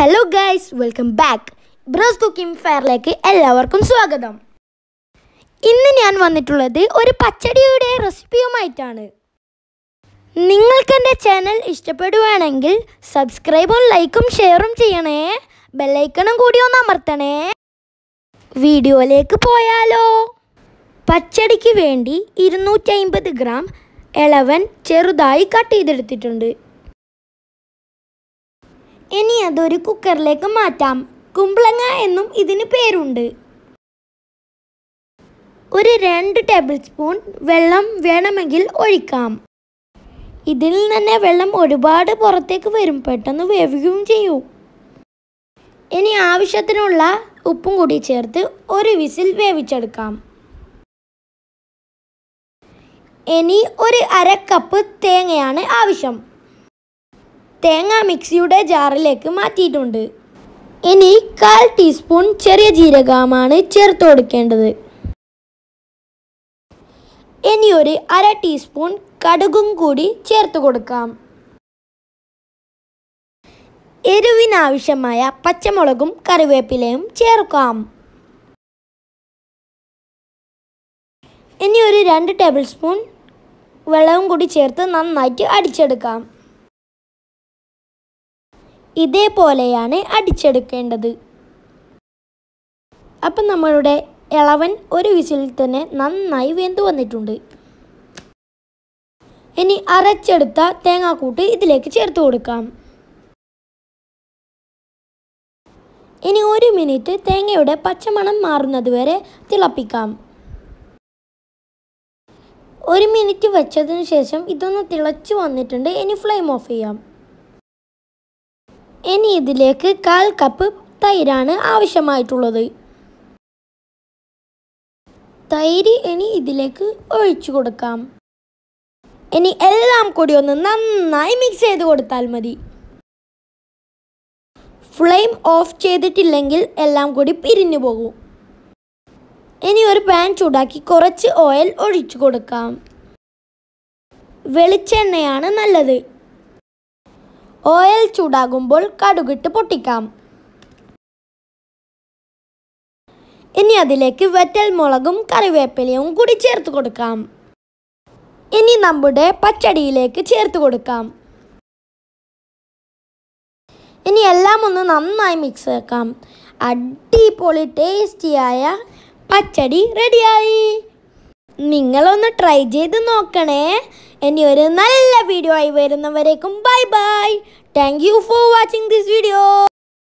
hello guys welcome back bros cooking ഫെയറിലേക്ക് എല്ലാവർക്കും സ്വാഗതം ഇന്ന് ഞാൻ വന്നിട്ടുള്ളത് ഒരു പച്ചടിയുടെ റെസിപ്പിയുമായിട്ടാണ് നിങ്ങൾക്ക് എൻ്റെ ചാനൽ ഇഷ്ടപ്പെടുവാണെങ്കിൽ സബ്സ്ക്രൈബും ലൈക്കും ഷെയറും ചെയ്യണേ ബെല്ലൈക്കണും കൂടി ഒന്ന് അമർത്തണേ വീഡിയോയിലേക്ക് പോയാലോ പച്ചടിക്ക് വേണ്ടി ഇരുന്നൂറ്റി ഗ്രാം ഇളവൻ ചെറുതായി കട്ട് ചെയ്തെടുത്തിട്ടുണ്ട് ഇനി അതൊരു കുക്കറിലേക്ക് മാറ്റാം കുമ്പളങ്ങ എന്നും ഇതിന് പേരുണ്ട് ഒരു രണ്ട് ടേബിൾ സ്പൂൺ വെള്ളം വേണമെങ്കിൽ ഒഴിക്കാം ഇതിൽ തന്നെ വെള്ളം ഒരുപാട് പുറത്തേക്ക് വരും പെട്ടെന്ന് വേവുകയും ചെയ്യും ഇനി ആവശ്യത്തിനുള്ള ഉപ്പും കൂടി ചേർത്ത് ഒരു വിസിൽ വേവിച്ചെടുക്കാം ഇനി ഒരു അര കപ്പ് തേങ്ങയാണ് ആവശ്യം തേങ്ങ മിക്സിയുടെ ജാറിലേക്ക് മാറ്റിയിട്ടുണ്ട് ഇനി കാൽ ടീസ്പൂൺ ചെറിയ ജീരകമാണ് ചേർത്ത് കൊടുക്കേണ്ടത് ഇനി ഒരു അര ടീസ്പൂൺ കടുകും കൂടി ചേർത്ത് കൊടുക്കാം എരിവിനാവശ്യമായ പച്ചമുളകും കറിവേപ്പിലയും ചേർക്കാം ഇനി ഒരു രണ്ട് ടേബിൾ സ്പൂൺ വെള്ളവും കൂടി ചേർത്ത് നന്നായിട്ട് അടിച്ചെടുക്കാം ഇതേപോലെയാണ് അടിച്ചെടുക്കേണ്ടത് അപ്പം നമ്മളുടെ ഇളവൻ ഒരു വിസിൽ തന്നെ നന്നായി വെന്തു വന്നിട്ടുണ്ട് ഇനി അരച്ചെടുത്ത തേങ്ങാക്കൂട്ട് ഇതിലേക്ക് ചേർത്ത് കൊടുക്കാം ഇനി ഒരു മിനിറ്റ് തേങ്ങയുടെ പച്ചമണം മാറുന്നത് വരെ തിളപ്പിക്കാം ഒരു മിനിറ്റ് വെച്ചതിന് ശേഷം ഇതൊന്ന് തിളച്ച് വന്നിട്ടുണ്ട് ഇനി ഫ്ലെയിം ഓഫ് ചെയ്യാം ഇനി ഇതിലേക്ക് കാൽ കപ്പ് തൈരാണ് ആവശ്യമായിട്ടുള്ളത് തൈര് ഇനി ഇതിലേക്ക് ഒഴിച്ചു കൊടുക്കാം ഇനി എല്ലാം കൂടി ഒന്ന് നന്നായി മിക്സ് ചെയ്ത് കൊടുത്താൽ മതി ഫ്ലെയിം ഓഫ് ചെയ്തിട്ടില്ലെങ്കിൽ എല്ലാം കൂടി പിരിഞ്ഞു പോകും ഇനി ഒരു പാൻ ചൂടാക്കി കുറച്ച് ഓയിൽ ഒഴിച്ചു കൊടുക്കാം വെളിച്ചെണ്ണയാണ് നല്ലത് ഓയിൽ ചൂടാകുമ്പോൾ കടുകിട്ട് പൊട്ടിക്കാം ഇനി അതിലേക്ക് വെറ്റൽ മുളകും കറിവേപ്പിലയും കൂടി ചേർത്ത് കൊടുക്കാം ഇനി നമ്മുടെ പച്ചടിയിലേക്ക് ചേർത്ത് കൊടുക്കാം ഇനി എല്ലാം ഒന്ന് നന്നായി മിക്സ് ആക്കാം അടിപൊളി ടേസ്റ്റിയായ പച്ചടി റെഡിയായി നിങ്ങളൊന്ന് ട്രൈ ചെയ്ത് നോക്കണേ ഇനി ഒരു നല്ല വീഡിയോ ആയി വരുന്നവരേക്കും bye bye thank you for watching this video